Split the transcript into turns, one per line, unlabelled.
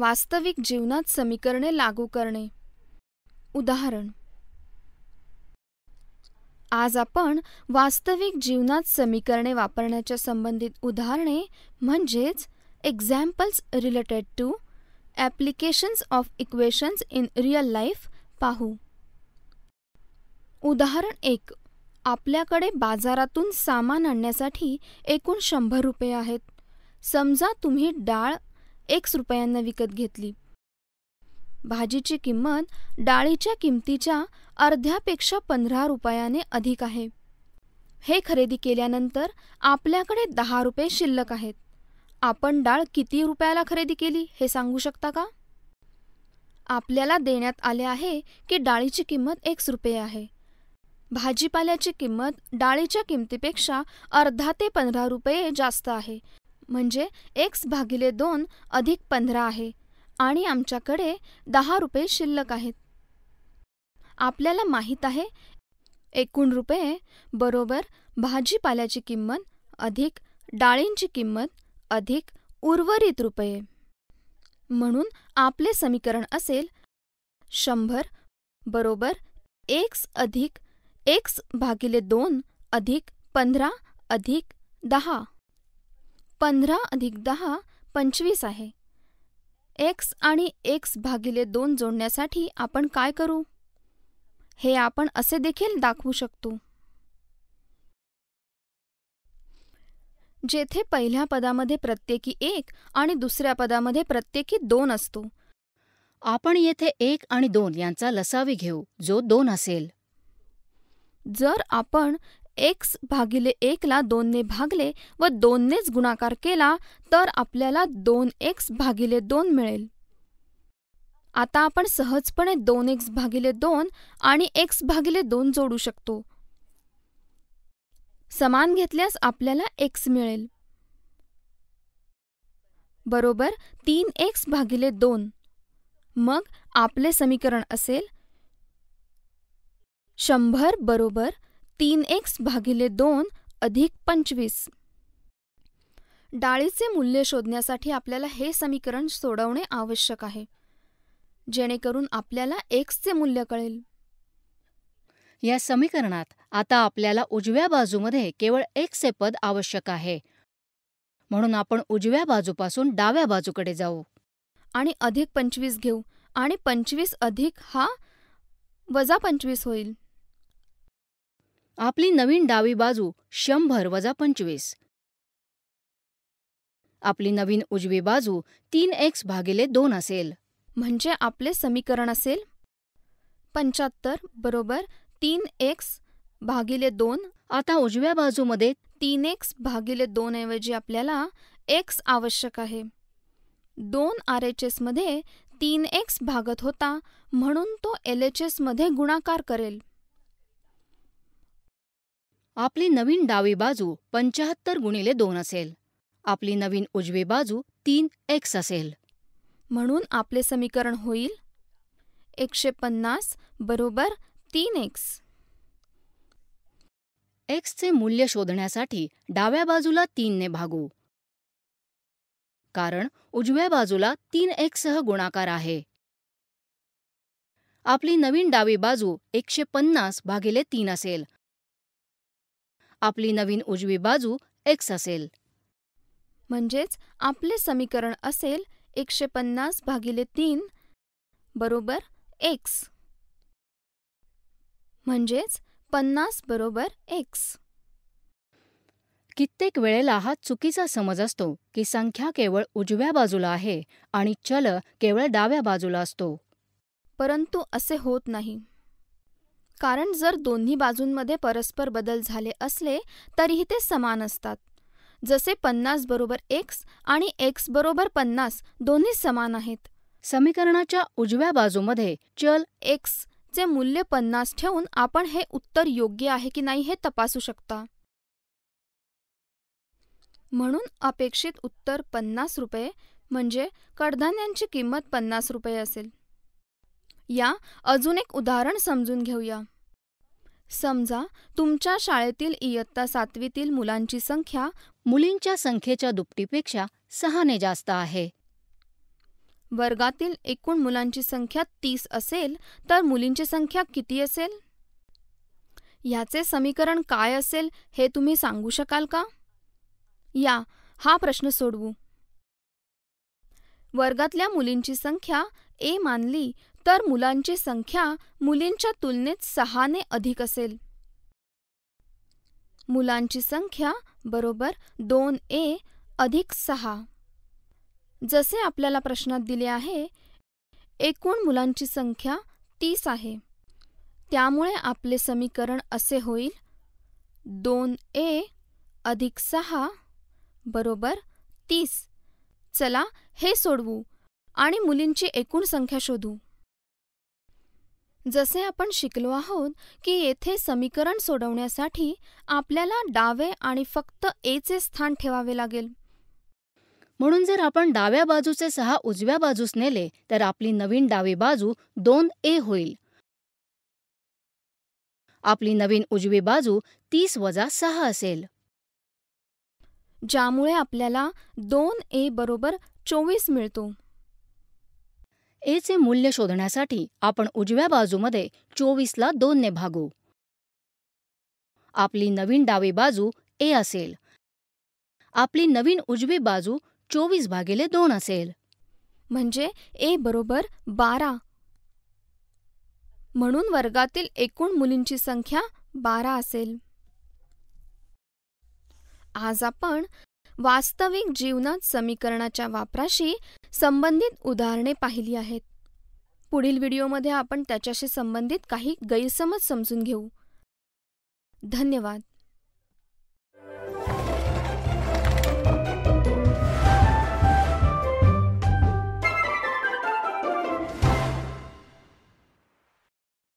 वास्तविक जीवनात समीकरणे लागू करणे उदाहरण आज आपण वास्तविक जीवनात समीकरणे वापरण्याच्या संबंधित उदाहरणे म्हणजेच examples related to applications of equations in real life पाहू उदाहरण एक आपल्याकडे बाजारातून सामान आणण्यासाठी एकूण शंभर रुपये आहेत समजा तुम्ही डाळ एक्स रुपयांना विकत घेतली भाजीची किंमत डाळीच्या किमतीच्या अर्ध्यापेक्षा पंधरा रुपयाने अधिक आहे हे खरेदी केल्यानंतर आपल्याकडे दहा रुपये शिल्लक आहेत आपण डाळ किती रुपयाला खरेदी केली हे सांगू शकता का आपल्याला देण्यात आले आहे की डाळीची किंमत एक्स रुपये आहे भाजीपाल्याची किंमत डाळीच्या किमतीपेक्षा अर्धा ते पंधरा रुपये जास्त आहे म्हणजे एक्स भागिले दोन अधिक पंधरा आहे आणि आमच्याकडे दहा रुपये शिल्लक आहेत आपल्याला माहीत आहे एकूण रुपये बरोबर भाजीपाल्याची किंमत अधिक डाळींची किंमत अधिक उर्वरित रुपये म्हणून आपले समीकरण असेल शंभर बरोबर एक्स अधिक एक्स भागिले दोन अधिक पंधरा अधिक दहा पंधरा अधिक दहा पंचवीस आहे एक्स आणि एक्स भागिले दोन जोडण्यासाठी आपण काय करू हे आपण असे देखील दाखवू शकतो जेथे पहिल्या पदामध्ये प्रत्येकी एक आणि दुसऱ्या पदामध्ये
प्रत्येकी दोन असतो आपण येथे एक आणि दोन यांचा लसावी घेऊ जो दोन असेल जर आपण एक्स भागिले
एकला दोनने भागले व दोननेच गुणाकार केला तर आपल्याला दोन एक्स भागिले दोन मिळेल आता आपण सहजपणे दोन एक्स भागिले दोन आणि एक्स भागिले दोन जोडू शकतो समान घेतल्यास आपल्याला एक्स मिळेल बरोबर तीन एक्स भागिले दोन मग आपले समीकरण असेल शंभर बरोबर तीन एक्स भागिले दोन अधिक पंचवीस डाळीचे मूल्य शोधण्यासाठी आपल्याला हे समीकरण सोडवणे आवश्यक आहे जेणेकरून आपल्याला एक्सचे मूल्य कळेल
या समीकरणात आता आपल्याला उजव्या बाजूमध्ये केवळ एक्सचे पद आवश्यक आहे म्हणून आपण उजव्या बाजूपासून डाव्या बाजूकडे जाऊ आणि अधिक पंचवीस घेऊ आणि पंचवीस अधिक हा वजा पंचवीस होईल आपली नवीन डावी बाजू शंभर वजा पंचवीस आपली नवीन उजवी बाजू तीन एक्स भागिले दोन असेल म्हणजे आपले समीकरण असेल
पंच्याहत्तर बरोबर तीन एक्स भागिले दोन आता उजव्या बाजूमध्ये तीन एक्स भागिले दोन ऐवजी आपल्याला एक्स आवश्यक आहे दोन आर एच एसमध्ये तीन एक्स भागत होता म्हणून तो एल एच एसमध्ये
गुणाकार करेल आपली नवीन डावी बाजू पंचाहत्तर गुणिले दोन असेल आपली नवीन उजवी बाजू तीन एक्स असेल म्हणून आपले समीकरण होईल एकशे पन्नास बरोबर तीन एक्स एक्सचे मूल्य शोधण्यासाठी डाव्या बाजूला तीनने भागू कारण उजव्या बाजूला तीन एक्ससह गुणाकार आहे आपली नवीन डावी बाजू एकशे पन्नास भागिले तीन असेल आपली नवीन उजवी बाजू एक्स असेल म्हणजेच आपले समीकरण असेल
एकशे पन्नास भागिले तीन बरोबर एक्स
म्हणजेच पन्नास बरोबर एक्स कित्येक वेळेला हा चुकीचा समज असतो की संख्या केवळ उजव्या बाजूला आहे आणि चल केवळ डाव्या बाजूला असतो परंतु असे होत नाही
कारण जर दोन्ही बाजूंमध्ये परस्पर बदल झाले असले तरीही ते समान असतात जसे पन्नास बरोबर एक्स आणि एक्स बरोबर पन्नास दोन्ही समान आहेत समीकरणाच्या उजव्या बाजूमध्ये चल एक्स चे मूल्य पन्नास ठेवून आपण हे उत्तर योग्य आहे की नाही हे तपासू शकता म्हणून अपेक्षित उत्तर पन्नास रुपये म्हणजे कडधान्यांची किंमत पन्नास रुपये असेल या अजून एक उदाहरण समजून घेऊया समजा तुमच्या शाळेतील इयत्ता सातवीतील मुलांची संख्या मुलींच्या संख्येच्या दुपटीपेक्षा सहाने जास्त आहे वर्गातील एकूण मुलांची संख्या तीस असेल तर मुलींची संख्या किती असेल याचे समीकरण काय असेल हे तुम्ही सांगू शकाल का या हा प्रश्न सोडवू वर्गातल्या मुलींची संख्या ए मानली तर मुलांची संख्या मुलींच्या तुलनेत सहाने अधिक असेल मुलांची संख्या बरोबर दोन ए अधिक सहा जसे आपल्याला प्रश्नात दिले आहे एकूण मुलांची संख्या तीस आहे त्यामुळे आपले समीकरण असे होईल दोन ए अधिक सहा बरोबर तीस चला हे सोडवू आणि मुलींची एकूण संख्या शोधू जसे आपण शिकलो आहोत की येथे समीकरण सोडवण्यासाठी आपल्याला डावे आणि फक्त एचे स्थान ठेवावे लागेल
म्हणून जर आपण डाव्या बाजूचे सहा उजव्या बाजूस नेले तर आपली नवीन डावी बाजू दोन ए होईल आपली नवीन उजवी बाजू तीस वजा सहा असेल ज्यामुळे आपल्याला दोन ए बरोबर चोवीस मिळतो एचे मूल्य शोधण्यासाठी आपण उजव्या बाजूमध्ये चोवीसला दोनने भागू आपली नवीन डावी बाजू ए असेल आपली नवीन उजवी बाजू चोवीस भागिले दोन असेल म्हणजे ए बरोबर बारा म्हणून
वर्गातील एकूण मुलींची संख्या बारा असेल आज आपण वास्तविक जीवनात समीकरणाच्या वापराशी संबंधित उदाहरणे पाहिली आहेत पुढील व्हिडिओमध्ये आपण त्याच्याशी संबंधित काही गैरसमज समजून घेऊ धन्यवाद